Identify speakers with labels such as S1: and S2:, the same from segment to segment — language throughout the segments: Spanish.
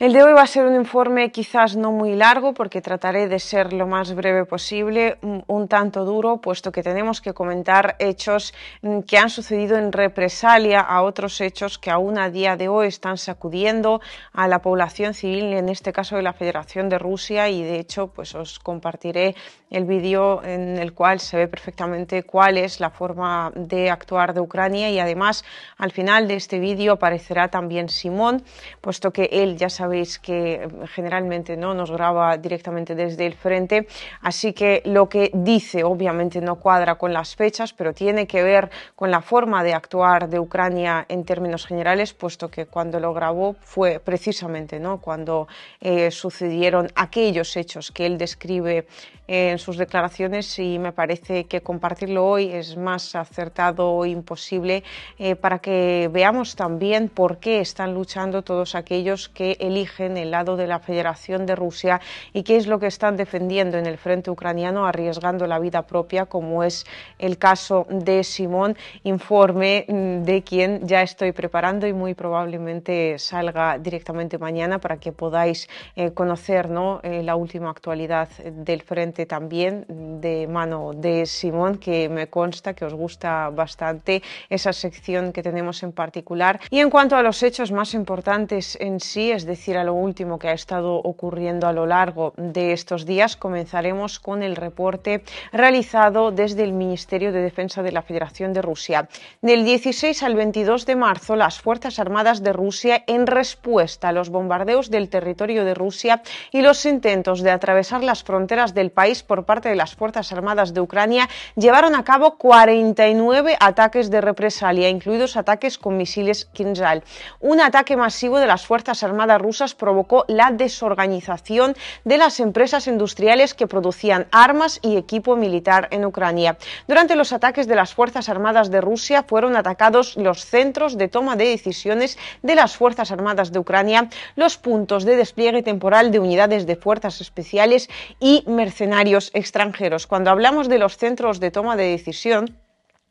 S1: El de hoy va a ser un informe quizás no muy largo porque trataré de ser lo más breve posible, un tanto duro, puesto que tenemos que comentar hechos mm, que han sucedido en represalia a otros hechos que aún a día de hoy están sacudiendo a la población civil, en este caso de la Federación de Rusia, y de hecho pues os compartiré el vídeo en el cual se ve perfectamente cuál es la forma de actuar de Ucrania y además al final de este vídeo aparecerá también Simón, puesto que él ya sabe sabéis que eh, generalmente no nos graba directamente desde el frente, así que lo que dice obviamente no cuadra con las fechas, pero tiene que ver con la forma de actuar de Ucrania en términos generales, puesto que cuando lo grabó fue precisamente ¿no? cuando eh, sucedieron aquellos hechos que él describe en sus declaraciones y me parece que compartirlo hoy es más acertado o imposible eh, para que veamos también por qué están luchando todos aquellos que el el lado de la Federación de Rusia y qué es lo que están defendiendo en el frente ucraniano arriesgando la vida propia, como es el caso de Simón, informe mm, de quien ya estoy preparando y muy probablemente salga directamente mañana para que podáis eh, conocer ¿no? Eh, la última actualidad del frente también de mano de Simón, que me consta que os gusta bastante esa sección que tenemos en particular. Y en cuanto a los hechos más importantes en sí, es decir, a lo último que ha estado ocurriendo a lo largo de estos días, comenzaremos con el reporte realizado desde el Ministerio de Defensa de la Federación de Rusia. Del 16 al 22 de marzo, las Fuerzas Armadas de Rusia, en respuesta a los bombardeos del territorio de Rusia y los intentos de atravesar las fronteras del país por parte de las Fuerzas Armadas de Ucrania, llevaron a cabo 49 ataques de represalia, incluidos ataques con misiles Kinzhal Un ataque masivo de las Fuerzas Armadas rusas provocó la desorganización de las empresas industriales que producían armas y equipo militar en Ucrania. Durante los ataques de las Fuerzas Armadas de Rusia fueron atacados los centros de toma de decisiones de las Fuerzas Armadas de Ucrania, los puntos de despliegue temporal de unidades de fuerzas especiales y mercenarios extranjeros. Cuando hablamos de los centros de toma de decisión,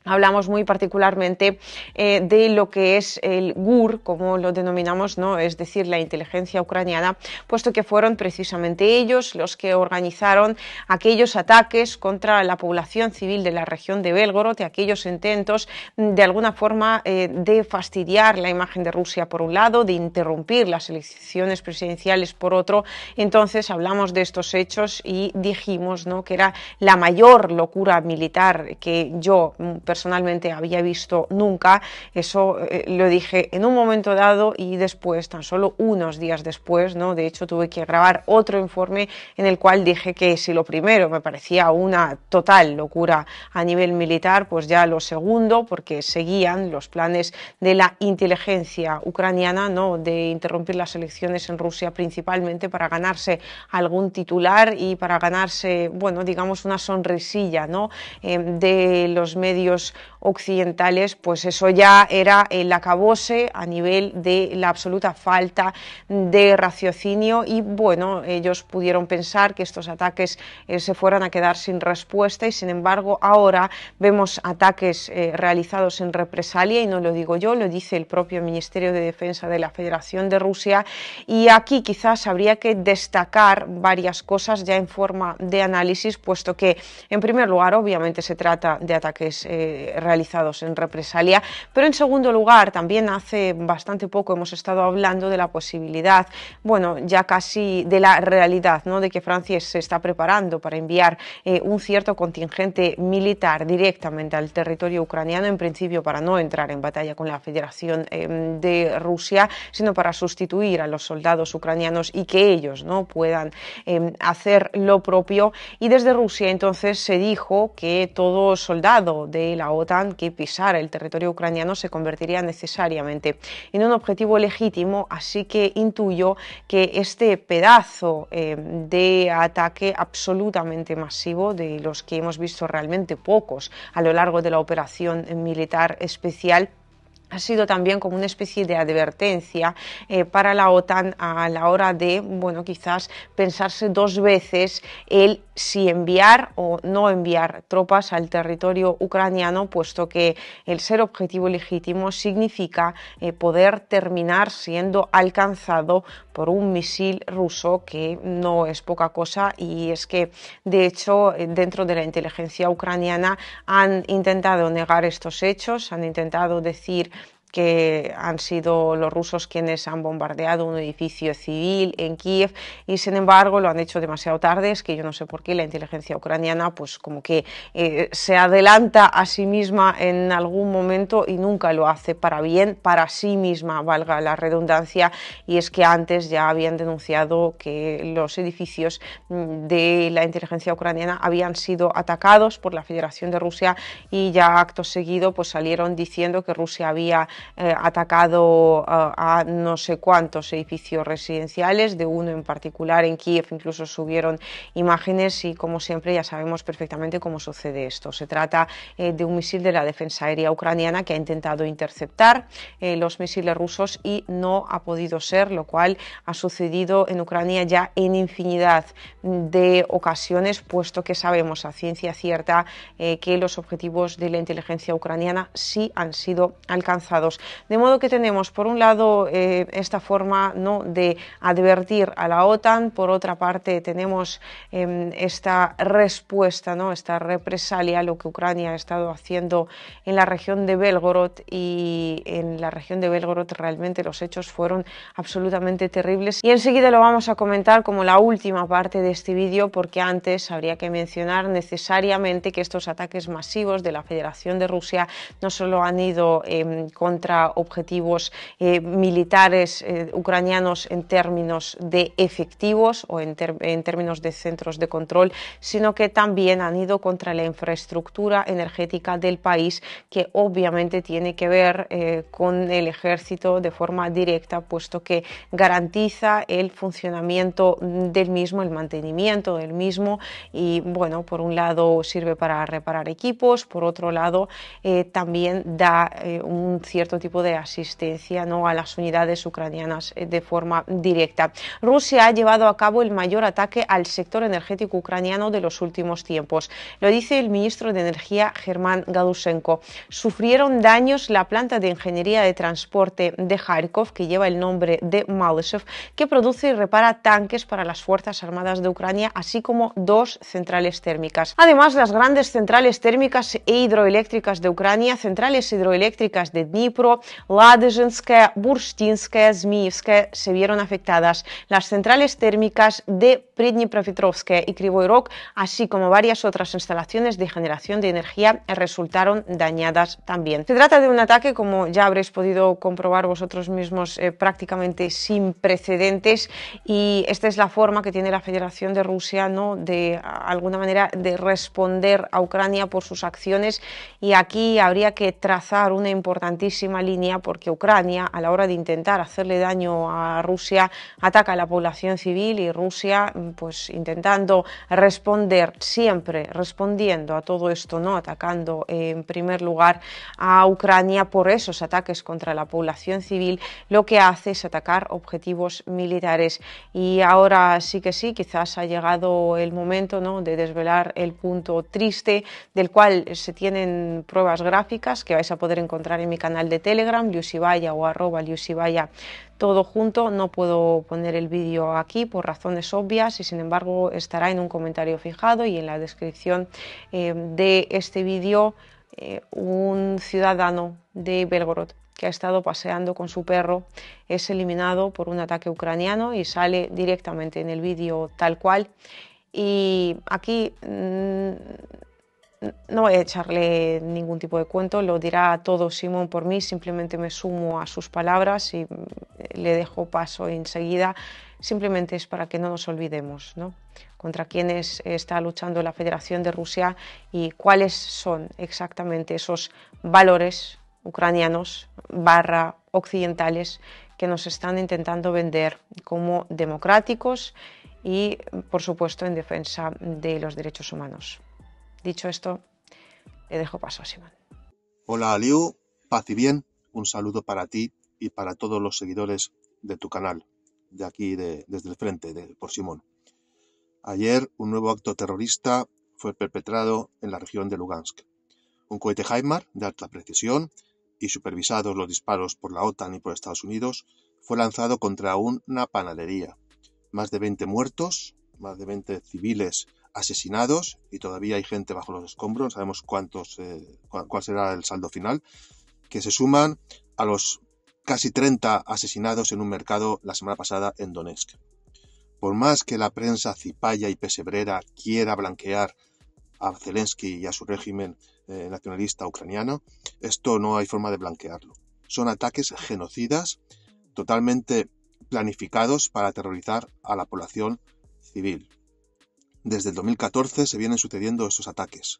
S1: hablamos muy particularmente eh, de lo que es el GUR, como lo denominamos, ¿no? es decir, la inteligencia ucraniana, puesto que fueron precisamente ellos los que organizaron aquellos ataques contra la población civil de la región de Belgorod, aquellos intentos de alguna forma eh, de fastidiar la imagen de Rusia por un lado, de interrumpir las elecciones presidenciales por otro. Entonces hablamos de estos hechos y dijimos ¿no? que era la mayor locura militar que yo personalmente mm, personalmente había visto nunca. Eso eh, lo dije en un momento dado y después, tan solo unos días después, ¿no? De hecho, tuve que grabar otro informe en el cual dije que si lo primero me parecía una total locura a nivel militar, pues ya lo segundo, porque seguían los planes de la inteligencia ucraniana, ¿no? De interrumpir las elecciones en Rusia principalmente para ganarse algún titular y para ganarse, bueno, digamos, una sonrisilla, ¿no? Em, de los medios occidentales, pues eso ya era el acabose a nivel de la absoluta falta de raciocinio y bueno, ellos pudieron pensar que estos ataques eh, se fueran a quedar sin respuesta y sin embargo ahora vemos ataques eh, realizados en represalia y no lo digo yo, lo dice el propio Ministerio de Defensa de la Federación de Rusia y aquí quizás habría que destacar varias cosas ya en forma de análisis, puesto que en primer lugar obviamente se trata de ataques eh, eh, realizados en represalia. Pero en segundo lugar, también hace bastante poco hemos estado hablando de la posibilidad, bueno, ya casi de la realidad, ¿no? de que Francia se está preparando para enviar eh, un cierto contingente militar directamente al territorio ucraniano, en principio para no entrar en batalla con la Federación eh, de Rusia, sino para sustituir a los soldados ucranianos y que ellos no puedan hacer lo propio. Y desde Rusia entonces se dijo que todo soldado de la OTAN que pisara el territorio ucraniano se convertiría necesariamente en un objetivo legítimo, así que intuyo que este pedazo eh, de ataque absolutamente masivo, de los que hemos visto realmente pocos a lo largo de la operación militar especial, ha sido también como una especie de advertencia eh, para la OTAN a la hora de, bueno, quizás pensarse dos veces el si enviar o no enviar tropas al territorio ucraniano, puesto que el ser objetivo legítimo significa eh, poder terminar siendo alcanzado por un misil ruso, que no es poca cosa, y es que, de hecho, eh, dentro de la inteligencia ucraniana han intentado negar estos hechos, han intentado decir que han sido los rusos quienes han bombardeado un edificio civil en Kiev y sin embargo lo han hecho demasiado tarde, es que yo no sé por qué la inteligencia ucraniana pues como que eh, se adelanta a sí misma en algún momento y nunca lo hace para bien, para sí misma, valga la redundancia, y es que antes ya habían denunciado que los edificios mm, de la inteligencia ucraniana habían sido atacados por la Federación de Rusia y ya acto seguido pues salieron diciendo que Rusia había eh, atacado eh, a, no sé cuántos edificios residenciales, de uno en particular en Kiev incluso subieron imágenes y como siempre ya sabemos perfectamente cómo sucede esto. Se trata eh, de un misil de la defensa aérea ucraniana que ha intentado interceptar los misiles rusos y no ha podido ser, lo cual ha sucedido en Ucrania ya en infinidad de ocasiones, puesto que sabemos a ciencia cierta que los objetivos de la inteligencia ucraniana sí han sido alcanzados de modo que tenemos, por un lado, eh, esta forma ¿no? de advertir a la OTAN, por otra parte, tenemos em, esta respuesta, ¿no? esta represalia a lo que Ucrania ha estado haciendo en la región de Belgorod y en la región de Belgorod realmente los hechos fueron absolutamente terribles. Y enseguida lo vamos a comentar como la última parte de este vídeo porque antes habría que mencionar necesariamente que estos ataques masivos de la Federación de Rusia no solo han ido eh, contra contra objetivos eh, militares eh, ucranianos en términos de efectivos o en, términos de centros de control, sino que también han ido contra la infraestructura energética del país, que obviamente tiene que ver eh, con el ejército de forma directa, puesto que garantiza el funcionamiento del mismo, el mantenimiento del mismo, y bueno, por un lado sirve para reparar equipos, por otro lado también da un cierto tipo de asistencia ¿no? a las unidades ucranianas eh, de forma directa. Rusia ha llevado a cabo el mayor ataque al sector energético ucraniano de los últimos tiempos. Lo dice el ministro de Energía Germán Gadusenko. Sufrieron daños la planta de ingeniería de transporte de Kharkov, que lleva el nombre de Malyshev, que produce y repara tanques para las Fuerzas Armadas de Ucrania, así como dos centrales térmicas. Además, las grandes centrales térmicas e hidroeléctricas de Ucrania, centrales hidroeléctricas de Dnipro, Dnipro, Ладожинская, Бурштинская, se vieron afectadas. Las centrales térmicas de Prednipropetrovskaya y Krivoy Rog, así como varias otras instalaciones de generación de energía, resultaron dañadas también. Se trata de un ataque, como ya habréis podido comprobar vosotros mismos, eh, prácticamente sin precedentes y esta es la forma que tiene la Federación de Rusia ¿no? de alguna manera de responder a Ucrania por sus acciones y aquí habría que trazar una importantísima línea porque Ucrania, a la hora de intentar hacerle daño a Rusia, ataca a la población civil y Rusia, mm, pues intentando responder siempre, respondiendo a todo esto, no atacando en primer lugar a Ucrania por esos ataques contra la población civil, lo que hace es atacar objetivos militares. Y ahora sí que sí, quizás ha llegado el momento ¿no? de desvelar el punto triste del cual se tienen pruebas gráficas que vais a poder encontrar en mi canal de Telegram, Liusibaya o arroba Liusibaya todo junto. No puedo poner el vídeo aquí por razones obvias y sin embargo estará en un comentario fijado y en la descripción eh, de este vídeo eh, un ciudadano de Belgorod que ha estado paseando con su perro es eliminado por un ataque ucraniano y sale directamente en el vídeo tal cual. Y aquí mm, no voy a echarle ningún tipo de cuento, lo dirá todo Simón por mí, simplemente me sumo a sus palabras y eh, le dejo paso enseguida. Simplemente es para que no nos olvidemos ¿no? contra quienes está luchando la Federación de Rusia y cuáles son exactamente esos valores ucranianos barra occidentales que nos están intentando vender como democráticos y, por supuesto, en defensa de los derechos humanos. Dicho esto, le dejo paso a Simón.
S2: Hola Aliu, paz y bien. Un saludo para ti y para todos los seguidores de tu canal, de aquí, de, desde el frente, de, por Simón. Ayer un nuevo acto terrorista fue perpetrado en la región de Lugansk. Un cohete Heimar de alta precisión y supervisados los disparos por la OTAN y por Estados Unidos fue lanzado contra una panadería. Más de 20 muertos, más de 20 civiles asesinados y todavía hay gente bajo los escombros, sabemos cuántos, eh, cuál será el saldo final, que se suman a los casi 30 asesinados en un mercado la semana pasada en Donetsk. Por más que la prensa cipaya y pesebrera quiera blanquear a Zelensky y a su régimen eh, nacionalista ucraniano, esto no hay forma de blanquearlo. Son ataques genocidas totalmente planificados para aterrorizar a la población civil desde el 2014 se vienen sucediendo estos ataques.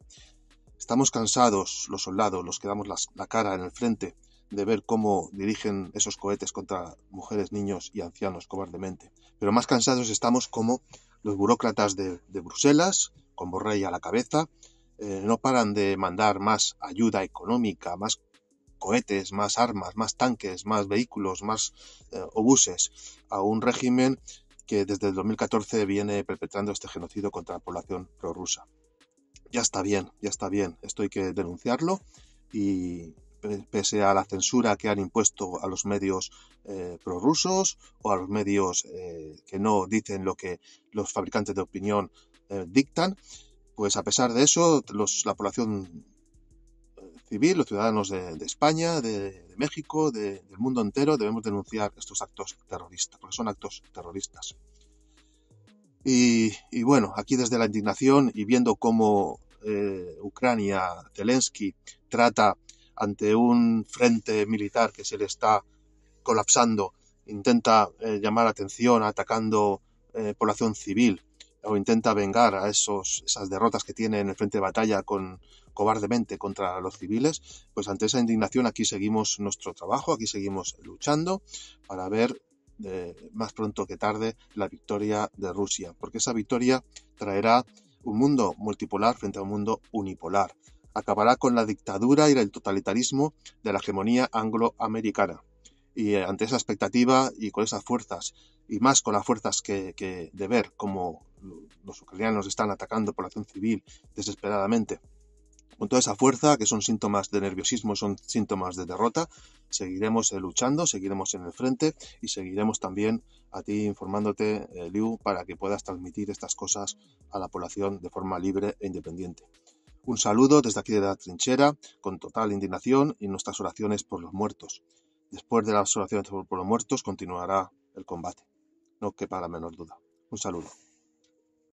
S2: Estamos cansados, los soldados, los que damos la cara en el frente, de ver cómo dirigen esos cohetes contra mujeres, niños y ancianos cobardemente. Pero más cansados estamos como los burócratas de, Bruselas, con Borrell a la cabeza, eh, no paran de mandar más ayuda económica, más cohetes, más armas, más tanques, más vehículos, más eh, obuses a un régimen que desde el 2014 viene perpetrando este genocidio contra la población prorrusa. Ya está bien, ya está bien, esto hay que denunciarlo y pese a la censura que han impuesto a los medios eh, prorrusos o a los medios eh, que no dicen lo que los fabricantes de opinión eh, dictan, pues a pesar de eso, la población civil, los ciudadanos de, de España, de, México, del mundo entero, debemos denunciar estos actos terroristas, porque son actos terroristas. Y, bueno, aquí desde la indignación y viendo cómo eh, Ucrania, Zelensky, trata ante un frente militar que se le está colapsando, intenta eh, llamar atención atacando eh, población civil o intenta vengar a esos, esas derrotas que tiene en el frente de batalla con cobardemente contra los civiles, pues ante esa indignación aquí seguimos nuestro trabajo, aquí seguimos luchando para ver eh, más pronto que tarde la victoria de Rusia, porque esa victoria traerá un mundo multipolar frente a un mundo unipolar. Acabará con la dictadura y el totalitarismo de la hegemonía angloamericana. Y eh, ante esa expectativa y con esas fuerzas, y más con las fuerzas que, que de ver cómo los ucranianos están atacando población civil desesperadamente con toda esa fuerza, que son síntomas de nerviosismo, son síntomas de derrota. Seguiremos eh, luchando, seguiremos en el frente y seguiremos también a ti informándote, eh, Liu, para que puedas transmitir estas cosas a la población de forma libre e independiente. Un saludo desde aquí de la trinchera, con total indignación y nuestras oraciones por los muertos. Después de las oraciones por los muertos continuará el combate. No quepa la menor duda. Un saludo.